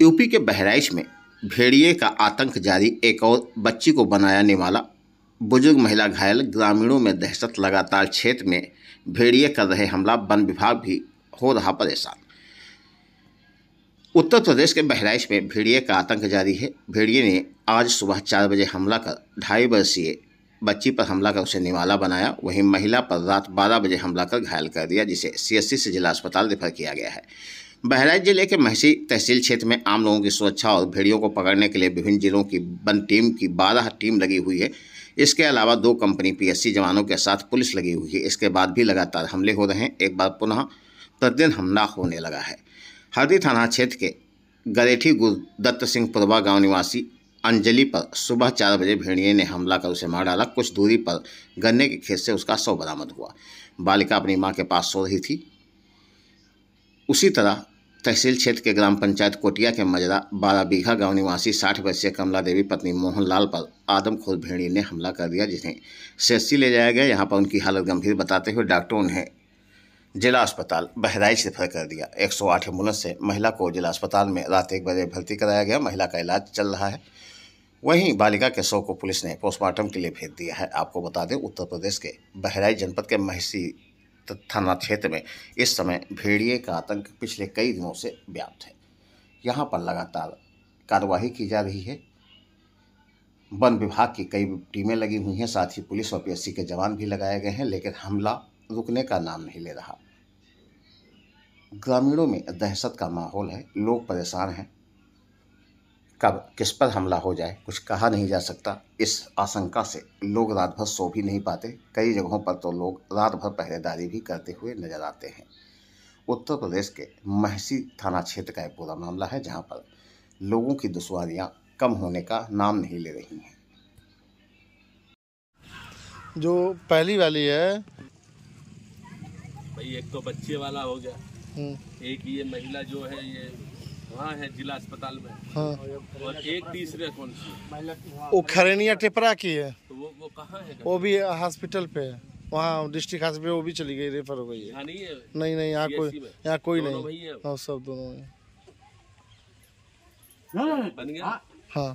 UP के बहराइच में भेड़िए का आतंक जारी एक और बच्ची को बनाया निवाला बुजुर्ग महिला घायल ग्रामीणों में दहशत लगातार क्षेत्र में भेड़िए कर रहे हमला वन विभाग भी हो रहा परेशान उत्तर प्रदेश के बहराइच में भेड़िए का आतंक जारी है भेड़िए ने आज सुबह चार बजे हमला कर ढाई वर्षीय बच्ची पर हमला कर उसे निवाला बनाया वहीं महिला पर रात बारह बजे हमला कर घायल कर दिया जिसे सीएससी से जिला अस्पताल रेफर किया गया है बहराइच जिले के महसी तहसील क्षेत्र में आम लोगों की सुरक्षा और भेड़ियों को पकड़ने के लिए विभिन्न जिलों की वन टीम की बारह टीम लगी हुई है इसके अलावा दो कंपनी पीएससी जवानों के साथ पुलिस लगी हुई है इसके बाद भी लगातार हमले हो रहे हैं एक बार पुनः प्रतिदिन हमला होने लगा है हरदी थाना क्षेत्र के गरेठी गुरुदत्त सिंह पुरवा गाँव निवासी अंजलि पर सुबह चार बजे भेड़िए ने हमला कर उसे मार डाला कुछ दूरी पर गन्ने के खेत से उसका शव बरामद हुआ बालिका अपनी माँ के पास सो रही थी उसी तरह तहसील क्षेत्र के ग्राम पंचायत कोटिया के मजरा बारह बीघा गांव निवासी साठ वर्षीय कमला देवी पत्नी मोहन लाल पर आदमखोर भेड़ी ने हमला कर दिया जिन्हें सीएससी ले जाया गया यहां पर उनकी हालत गंभीर बताते हुए डॉक्टरों ने जिला अस्पताल बहराइच रेफर कर दिया 108 एम्बुलेंस से महिला को जिला अस्पताल में रात एक बजे भर्ती कराया गया महिला का इलाज चल रहा है वहीं बालिका के शव को पुलिस ने पोस्टमार्टम के लिए भेज दिया है आपको बता दें उत्तर प्रदेश के बहराइच जनपद के महसी थाना क्षेत्र में इस समय भेड़िए का आतंक पिछले कई दिनों से व्याप्त है यहाँ पर लगातार कार्रवाई की जा रही है वन विभाग की कई टीमें लगी हुई हैं साथ ही पुलिस और पी के जवान भी लगाए गए हैं लेकिन हमला रुकने का नाम नहीं ले रहा ग्रामीणों में दहशत का माहौल है लोग परेशान हैं कब किस पर हमला हो जाए कुछ कहा नहीं जा सकता इस आशंका से लोग रात भर सो भी नहीं पाते कई जगहों पर तो लोग रात भर पहरेदारी भी करते हुए नजर आते हैं उत्तर प्रदेश के महसी थाना क्षेत्र का एक पूरा मामला है जहां पर लोगों की दुशारियाँ कम होने का नाम नहीं ले रही हैं जो पहली वाली है भाई एक तो बच्चे वाला हो गया हम्म। एक ये महिला जो है ये वहाँ है जिला अस्पताल में हाँ। और एक तीसरे कौन सी वो खरनिया टेपरा की है तो वो वो कहाँ है वो भी हॉस्पिटल पे है वहाँ डिस्ट्रिक्ट हॉस्पिटल वो भी चली गई रेफर हो गई है नहीं नहीं नहीं यहाँ कोई यहाँ कोई नहीं हाँ सब दोनों में बन गया हाँ